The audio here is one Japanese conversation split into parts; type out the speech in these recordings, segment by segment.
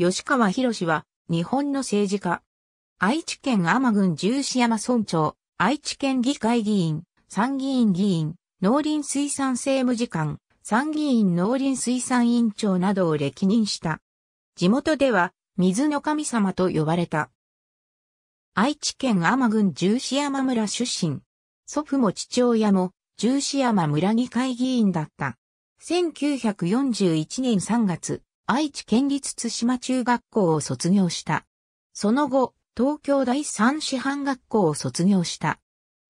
吉川博は、日本の政治家。愛知県天郡十四山村長、愛知県議会議員、参議院議員、農林水産政務次官、参議院農林水産委員長などを歴任した。地元では、水の神様と呼ばれた。愛知県天郡十四山村出身。祖父も父親も十四山村議会議員だった。1941年3月、愛知県立津島中学校を卒業した。その後、東京第三師範学校を卒業した。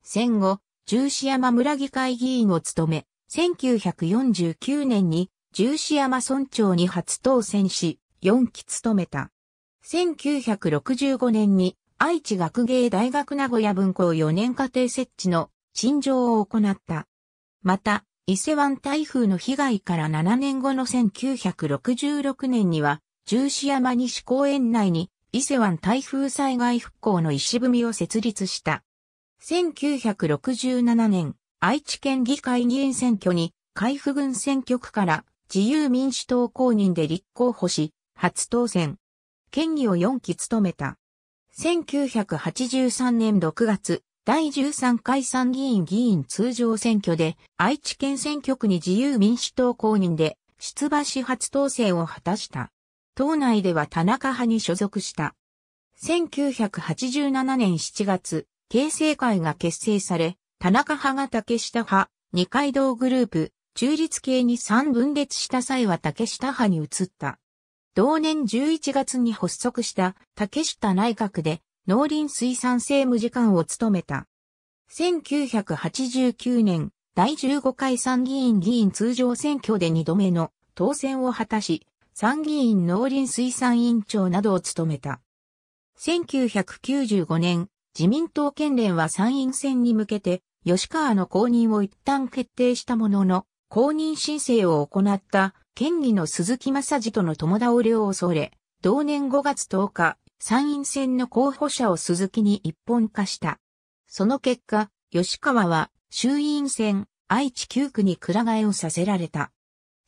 戦後、十四山村議会議員を務め、1949年に十四山村長に初当選し、4期務めた。1965年に愛知学芸大学名古屋分校4年課程設置の陳情を行った。また、伊勢湾台風の被害から7年後の1966年には、十四山西公園内に伊勢湾台風災害復興の石踏みを設立した。1967年、愛知県議会議員選挙に、海部郡選挙区から自由民主党公認で立候補し、初当選。県議を4期務めた。1983年6月、第13回参議院議員通常選挙で愛知県選挙区に自由民主党公認で出馬し初当選を果たした。党内では田中派に所属した。1987年7月、形成会が結成され、田中派が竹下派、二階堂グループ、中立系に3分裂した際は竹下派に移った。同年11月に発足した竹下内閣で農林水産政務次官を務めた。1989年、第15回参議院議員通常選挙で2度目の当選を果たし、参議院農林水産委員長などを務めた。1995年、自民党県連は参院選に向けて、吉川の公認を一旦決定したものの、公認申請を行った県議の鈴木正治との友倒れを恐れ、同年5月10日、参院選の候補者を鈴木に一本化した。その結果、吉川は衆院選愛知9区にく替えをさせられた。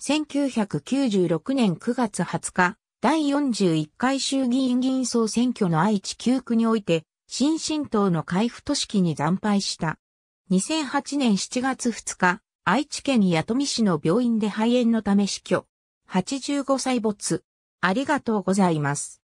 1996年9月20日、第41回衆議院議員総選挙の愛知9区において、新進党の海部都市記に惨敗した。2008年7月2日、愛知県弥富市の病院で肺炎のため死去。85歳没。ありがとうございます。